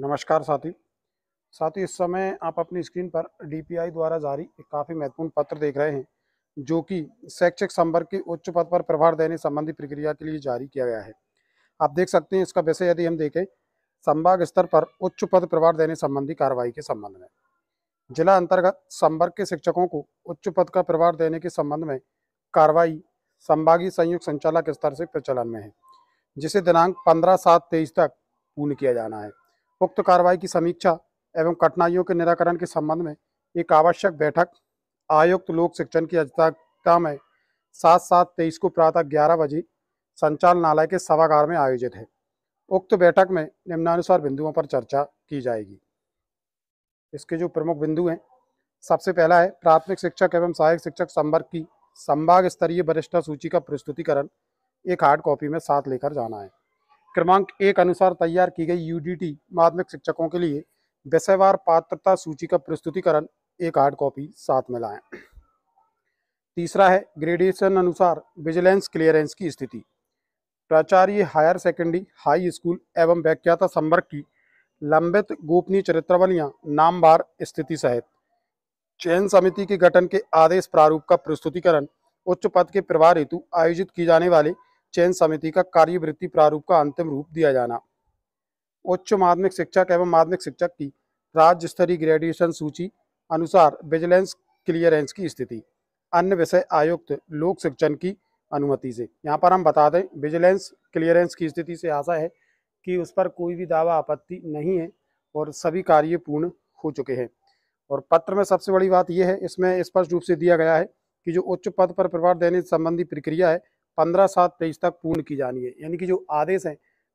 नमस्कार साथी साथी इस समय आप अपनी स्क्रीन पर डीपीआई द्वारा जारी एक काफ़ी महत्वपूर्ण पत्र देख रहे हैं जो कि शैक्षिक संवर्ग के उच्च पद पर प्रभार देने संबंधी प्रक्रिया के लिए जारी किया गया है आप देख सकते हैं इसका विषय यदि हम देखें संभाग स्तर पर उच्च पद प्रभार देने संबंधी कार्रवाई के संबंध में जिला अंतर्गत संवर्ग के शिक्षकों को उच्च पद का प्रभार देने के संबंध में कार्रवाई संभागीय संयुक्त संचालक स्तर से प्रचलन में है जिसे दिनांक पंद्रह सात तेईस तक पूर्ण किया जाना है उक्त कार्रवाई की समीक्षा एवं कठिनाइयों के निराकरण के संबंध में एक आवश्यक बैठक आयुक्त लोक शिक्षण की अध्यक्षता में सात सात तेईस को प्रातः ग्यारह बजे संचालनालय के सभागार में आयोजित है उक्त बैठक में निम्नानुसार बिंदुओं पर चर्चा की जाएगी इसके जो प्रमुख बिंदु हैं सबसे पहला है प्राथमिक शिक्षक एवं सहायक शिक्षक संवर्ग की संभाग स्तरीय वरिष्ठ सूची का प्रस्तुतिकरण एक हार्ड कॉपी में साथ लेकर जाना है क्रमांक एक अनुसार तैयार की गई यूडीटी माध्यमिक शिक्षकों के लिए विषयवार पात्रता सूची का प्रस्तुतिकरण एक हार्ड कॉपी साथ में लाएं तीसरा है ग्रेडुएशन अनुसार विजिलेंस क्लियरेंस की स्थिति प्राचार्य हायर सेकेंडरी हाई स्कूल एवं व्याख्याता संवर्ग की लंबित गोपनीय चरित्रवलियां नामवार स्थिति सहित चयन समिति के गठन के आदेश प्रारूप का प्रस्तुतिकरण उच्च पद के प्रभार हेतु आयोजित की जाने वाले चयन समिति का कार्यवृत्ति प्रारूप का अंतिम रूप दिया जाना उच्च माध्यमिक शिक्षक एवं माध्यमिक शिक्षक की राज्य स्तरीय ग्रेजुएशन सूची अनुसार विजिलेंस क्लियरेंस की स्थिति अन्य विषय आयुक्त लोक शिक्षण की अनुमति से यहाँ पर हम बता दें विजिलेंस क्लियरेंस की स्थिति से आशा है कि उस पर कोई भी दावा आपत्ति नहीं है और सभी कार्य पूर्ण हो चुके हैं और पत्र में सबसे बड़ी बात यह है इसमें स्पष्ट इस रूप से दिया गया है कि जो उच्च पद पर प्रभार देने संबंधी प्रक्रिया है पंद्रह सात तेईस तक पूर्ण की जानी है यानी कि जो आदेश हैं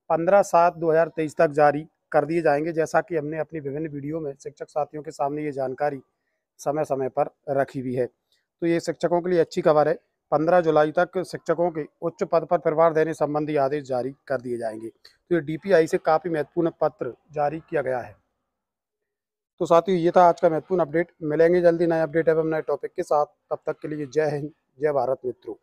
पंद्रह सात दो हज़ार तेईस तक जारी कर दिए जाएंगे जैसा कि हमने अपनी विभिन्न वीडियो में शिक्षक साथियों के सामने ये जानकारी समय समय पर रखी हुई है तो ये शिक्षकों के लिए अच्छी खबर है पंद्रह जुलाई तक शिक्षकों के उच्च पद पर प्रभार देने संबंधी आदेश जारी कर दिए जाएंगे तो ये डी से काफ़ी महत्वपूर्ण पत्र जारी किया गया है तो साथियों ये था आज का महत्वपूर्ण अपडेट मिलेंगे जल्दी नए अपडेट एवं नए टॉपिक के साथ तब तक के लिए जय हिंद जय भारत मित्रों